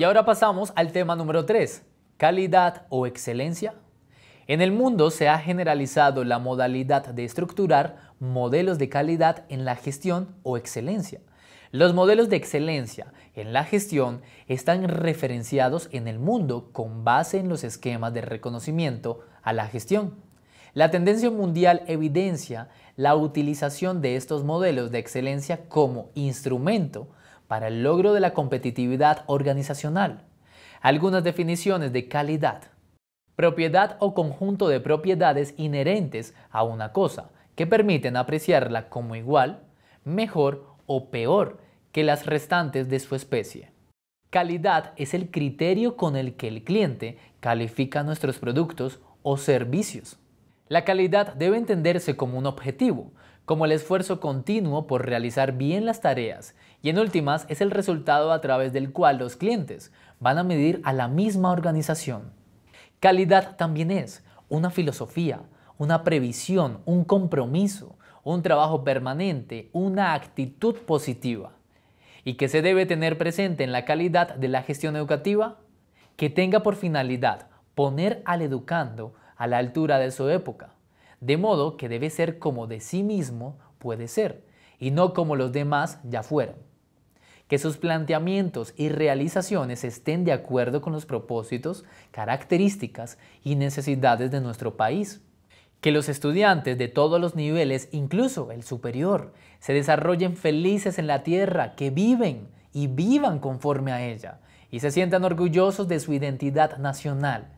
Y ahora pasamos al tema número 3, calidad o excelencia. En el mundo se ha generalizado la modalidad de estructurar modelos de calidad en la gestión o excelencia. Los modelos de excelencia en la gestión están referenciados en el mundo con base en los esquemas de reconocimiento a la gestión. La tendencia mundial evidencia la utilización de estos modelos de excelencia como instrumento para el logro de la competitividad organizacional. Algunas definiciones de calidad. Propiedad o conjunto de propiedades inherentes a una cosa que permiten apreciarla como igual, mejor o peor que las restantes de su especie. Calidad es el criterio con el que el cliente califica nuestros productos o servicios. La calidad debe entenderse como un objetivo, como el esfuerzo continuo por realizar bien las tareas y en últimas es el resultado a través del cual los clientes van a medir a la misma organización. Calidad también es una filosofía, una previsión, un compromiso, un trabajo permanente, una actitud positiva. ¿Y que se debe tener presente en la calidad de la gestión educativa? Que tenga por finalidad poner al educando a la altura de su época, de modo que debe ser como de sí mismo puede ser, y no como los demás ya fueron. Que sus planteamientos y realizaciones estén de acuerdo con los propósitos, características y necesidades de nuestro país. Que los estudiantes de todos los niveles, incluso el superior, se desarrollen felices en la tierra, que viven y vivan conforme a ella, y se sientan orgullosos de su identidad nacional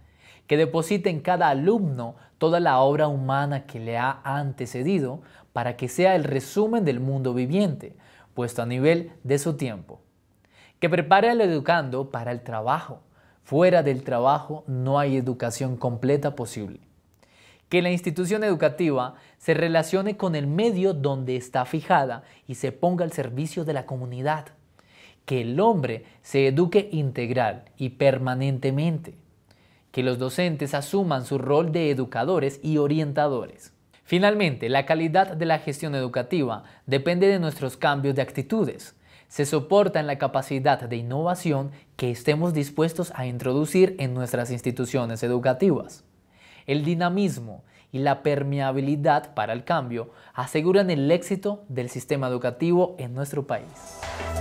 que deposite en cada alumno toda la obra humana que le ha antecedido para que sea el resumen del mundo viviente, puesto a nivel de su tiempo. Que prepare al educando para el trabajo. Fuera del trabajo no hay educación completa posible. Que la institución educativa se relacione con el medio donde está fijada y se ponga al servicio de la comunidad. Que el hombre se eduque integral y permanentemente que los docentes asuman su rol de educadores y orientadores. Finalmente, la calidad de la gestión educativa depende de nuestros cambios de actitudes. Se soporta en la capacidad de innovación que estemos dispuestos a introducir en nuestras instituciones educativas. El dinamismo y la permeabilidad para el cambio aseguran el éxito del sistema educativo en nuestro país.